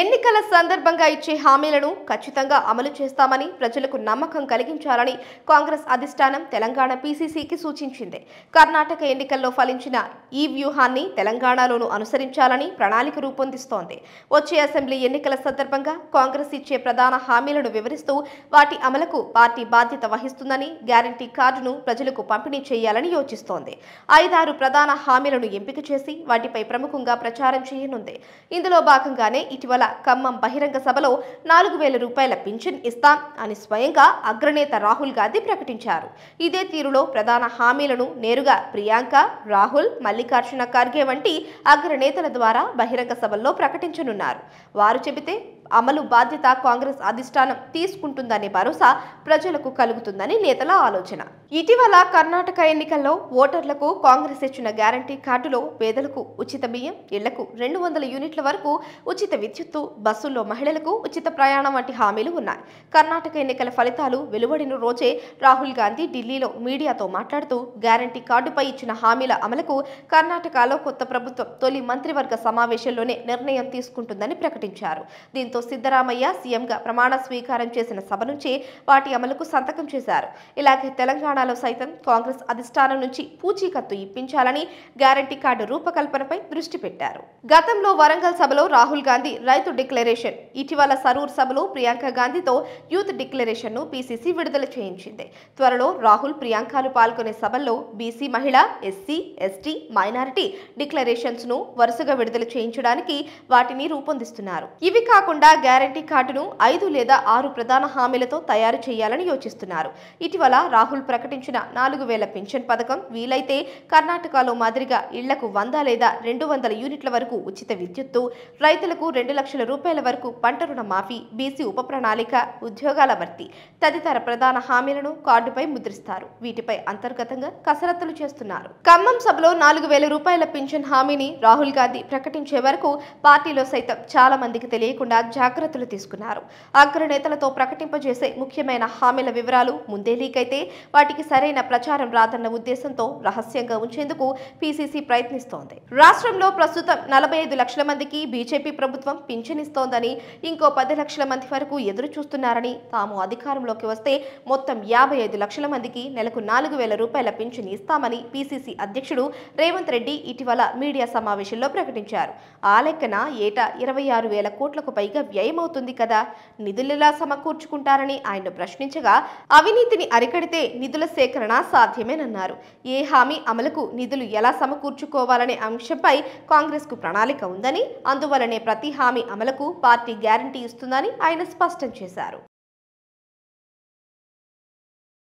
ఎన్నికల సందర్భంగా ఇచ్చే హామీలను ఖచ్చితంగా అమలు చేస్తామని ప్రజలకు నమ్మకం కలిగించాలని కాంగ్రెస్ అధిష్టానం తెలంగాణ పీసీసీకి సూచించింది కర్ణాటక ఎన్నికల్లో ఫలించిన ఈ వ్యూహాన్ని తెలంగాణలోనూ అనుసరించాలని ప్రణాళిక రూపొందిస్తోంది వచ్చే అసెంబ్లీ ఎన్నికల సందర్భంగా కాంగ్రెస్ ఇచ్చే ప్రధాన హామీలను వివరిస్తూ వాటి అమలుకు పార్టీ బాధ్యత వహిస్తుందని గ్యారంటీ కార్డును ప్రజలకు పంపిణీ చేయాలని యోచిస్తోంది ఐదారు ప్రధాన హామీలను ఎంపిక చేసి వాటిపై ప్రముఖంగా ప్రచారం చేయనుంది ఇందులో భాగంగానే ఇటీవల గల ఖమ్మం బహిరంగ సభలో నాలుగు వేల రూపాయల పింఛన్ ఇస్తాం అని స్వయంగా అగ్రనేత రాహుల్ గాంధీ ప్రకటించారు ఇదే తీరులో ప్రధాన హామీలను నేరుగా ప్రియాంక రాహుల్ మల్లికార్జున ఖర్గే వంటి అగ్రనేతల ద్వారా బహిరంగ సభల్లో ప్రకటించనున్నారు వారు చెబితే అమలు బాధ్యత కాంగ్రెస్ అధిష్టానం తీసుకుంటుందనే భరోసా ప్రజలకు కలుగుతుందని నేతల ఆలోచన ఇటీవల కర్ణాటక ఎన్నికల్లో ఓటర్లకు కాంగ్రెస్ ఇచ్చిన గ్యారంటీ కార్డులో పేదలకు ఉచిత బియ్యం ఇళ్లకు రెండు వందల యూనిట్ల వరకు ఉచిత విద్యుత్తు బస్సుల్లో మహిళలకు ఉచిత ప్రయాణం వంటి హామీలు ఉన్నాయి కర్ణాటక ఎన్నికల ఫలితాలు వెలువడిన రోజే రాహుల్ గాంధీ ఢిల్లీలో మీడియాతో మాట్లాడుతూ గ్యారంటీ కార్డుపై ఇచ్చిన హామీల అమలుకు కర్ణాటకలో కొత్త ప్రభుత్వం తొలి మంత్రివర్గ సమావేశంలోనే నిర్ణయం తీసుకుంటుందని ప్రకటించారు దీంతో సిద్దరామయ్య సీఎంగా ప్రమాణ స్వీకారం చేసిన సభ నుంచి వాటి అమలుకు సంతకం చేశారు ఇలాగే తెలంగాణలో సైతం కాంగ్రెస్ అధిష్టానం నుంచి పూచీకత్తు ఇప్పించాలని గ్యారంటీ కార్డు రూపకల్పనపై దృష్టి పెట్టారు గతంలో వరంగల్ సభలో రాహుల్ గాంధీ రైతు డిక్లరేషన్ ఇటీవల సరూర్ సభలో ప్రియాంక గాంధీతో యూత్ డిక్లరేషన్ ను పీసీసీ విడుదల చేయించింది త్వరలో రాహుల్ ప్రియాంకలు పాల్గొనే సభల్లో బీసీ మహిళ ఎస్సీ ఎస్టీ మైనారిటీ డిక్లరేషన్స్ ను వరుసగా విడుదల చేయించడానికి వాటిని రూపొందిస్తున్నారు ఇవి కాకుండా ప్రజా గ్యారంటీ కార్డును ఐదు లేదా ఆరు ప్రధాన హామీలతో తయారు చేయాలని యోచిస్తున్నారు ఇటీవల రాహుల్ ప్రకటించిన నాలుగు వేల పథకం వీలైతే కర్ణాటకలో మాదిరిగా ఇళ్లకు వంద లేదా రెండు వందల యూనిట్ల వరకు ఉచిత విద్యుత్తు రైతులకు రెండు లక్షల రూపాయల వరకు పంట రుణ మాఫీ బీసీ ఉప ప్రణాళిక ఉద్యోగాల భర్తీ తదితర ప్రధాన హామీలను కార్డుపై ముద్రిస్తారు వీటిపై అంతర్గతంగా కసరత్తులు చేస్తున్నారు ఖమ్మం సభలో నాలుగు వేల రూపాయల పింఛన్ హామీని రాహుల్ గాంధీ ప్రకటించే వరకు పార్టీలో సైతం చాలా మందికి తెలియకుండా జాగ్రత్తలు తీసుకున్నారు అగ్ర నేతలతో ప్రకటింపజేసే ముఖ్యమైన హామీల వివరాలు ముందే లీక్ అయితే వాటికి సరైన ప్రచారం రాదన్న ఉద్దేశంతో రహస్యంగా ఉంచేందుకు పీసీసీ ప్రయత్నిస్తోంది రాష్ట్రంలో ప్రస్తుతం నలభై ఐదు లక్షల మందికి బీజేపీ ప్రభుత్వం పింఛనిస్తోందని ఇంకో పది లక్షల మంది వరకు ఎదురు చూస్తున్నారని తాము అధికారంలోకి వస్తే మొత్తం యాభై ఐదు లక్షల మందికి నెలకు నాలుగు వేల రూపాయల పింఛన్ ఇస్తామని పీసీసీ అధ్యక్షుడు రేవంత్ రెడ్డి ఇటీవల మీడియా సమావేశంలో ప్రకటించారు ఆ లెక్కన ఏటా ఇరవై ఆరు వేల కోట్లకు పైగా వ్యయమవుతుంది కదా నిధులెలా సమకూర్చుకుంటారని ఆయన ప్రశ్నించగా అవినీతిని అరికడితే నిధుల సేకరణ సాధ్యమేనన్నారు ఏ హామీ అమలుకు నిధులు ఎలా సమకూర్చుకోవాలనే అంశంపై కాంగ్రెస్కు ప్రణాళిక ఉందని అందువలనే ప్రతి హామీ అమలుకు పార్టీ గ్యారంటీ ఇస్తుందని ఆయన స్పష్టం చేశారు